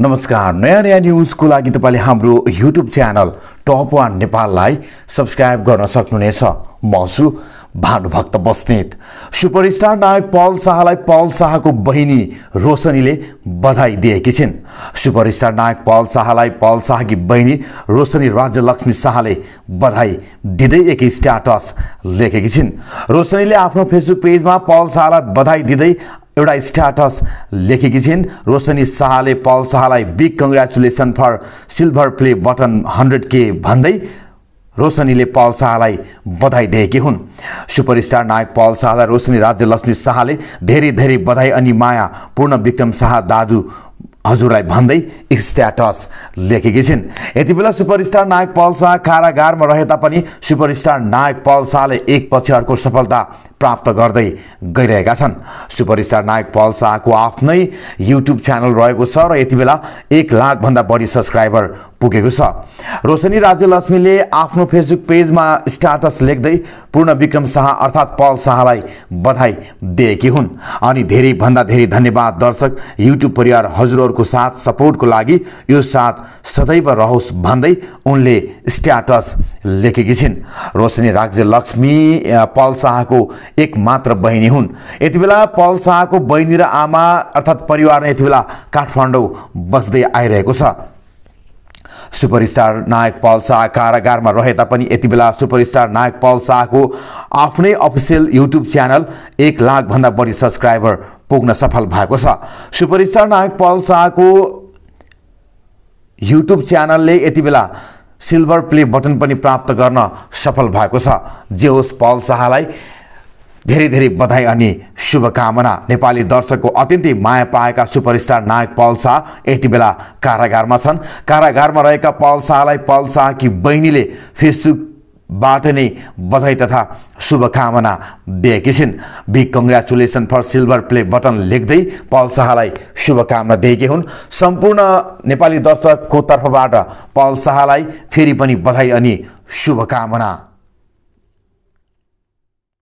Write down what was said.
नमस्कार नयाँ नयाँ न्युजको लागि तपाईँले हाम्रो युट्युब च्यानल टप वान नेपाललाई सब्सक्राइब गर्न सक्नुहुनेछ म छु भानुभक्त बस्नेत सुपरस्टार नायक पल शाहलाई पल शाहको बहिनी रोशनीले बधाई दिएकी छिन् सुपरस्टार नायक पल शाहलाई पल शाहकी बहिनी रोशनी राज्यलक्ष्मी शाहले बधाई दिँदै एक स्ट्याटस लेखेकी छिन् रोशनीले आफ्नो फेसबुक पेजमा पल शाहलाई बधाई दिँदै एउटा स्ट्याटस लेखेकी छिन् रोशनी शाहले पल शाहलाई big congratulation for silver play button hundred के भन्दै रोशनीले पल शाहलाई बधाई दिएकी हुन् सुपरस्टार नायक पल शाहलाई रोशनी राज्य लक्ष्मी शाहले धेरै धेरै बधाई अनि माया पूर्ण विक्रम शाह दाजु हजुरलाई भन्दै स्ट्याटस लेखेकी छिन् यति बेला सुपरस्टार नायक पल शाह कारागारमा रहे तापनि सुपरस्टार नायक पल शाहले एकपछि अर्को सफलता प्राप्त गर्दै गइरहेका छन् सुपरस्टार नायक पल शाहको आफ्नै युट्युब च्यानल रहेको छ र यति बेला एक लाखभन्दा बढी सब्सक्राइबर पुगेको छ रोशनी राज्यलक्ष्मीले आफ्नो फेसबुक पेजमा स्ट्याटस लेख्दै पूर्ण विक्रम शाह अर्थात् पल शाहलाई बधाई दिएकी हुन् अनि धेरैभन्दा धेरै धन्यवाद दर्शक युट्युब परिवार हजुरहरूको साथ सपोर्टको लागि यो साथ सदैव रहोस् भन्दै उनले स्ट्याटस लेखेकी छिन् रोशनी राज्यलक्ष्मी पल शाहको एक मात्र बहिनी हुन् यति बेला पल शाहको बहिनी र आमा अर्थात् परिवार यति बेला काठमाडौँ बस्दै आइरहेको छ सुपरस्टार नायक पाल शाह कारागारमा रहे तापनि यति बेला सुपरस्टार नायक पाल शाहको आफ्नै अफिसियल युट्युब च्यानल एक लाखभन्दा बढी सब्सक्राइबर पुग्न सफल भएको छ सुपरस्टार नायक पाल शाहको युट्युब च्यानलले यति बेला सिल्भर प्ले बटन पनि प्राप्त गर्न सफल भएको छ जे होस् पल शाहलाई धेरै धेरै बधाई अनि शुभकामना नेपाली दर्शकको अत्यन्तै माया पाएका सुपरस्टार नायक पल शाह यति बेला कारागारमा छन् कारागारमा रहेका पल शाहलाई पल शाहकी बहिनीले फेसबुकबाट नै बधाई तथा शुभकामना दिएकी छिन् big congratulation for silver play button लेख्दै पल शाहलाई शुभकामना दिएकी हुन् सम्पूर्ण नेपाली दर्शकको तर्फबाट पल शाहलाई फेरि पनि बधाई अनि शुभकामना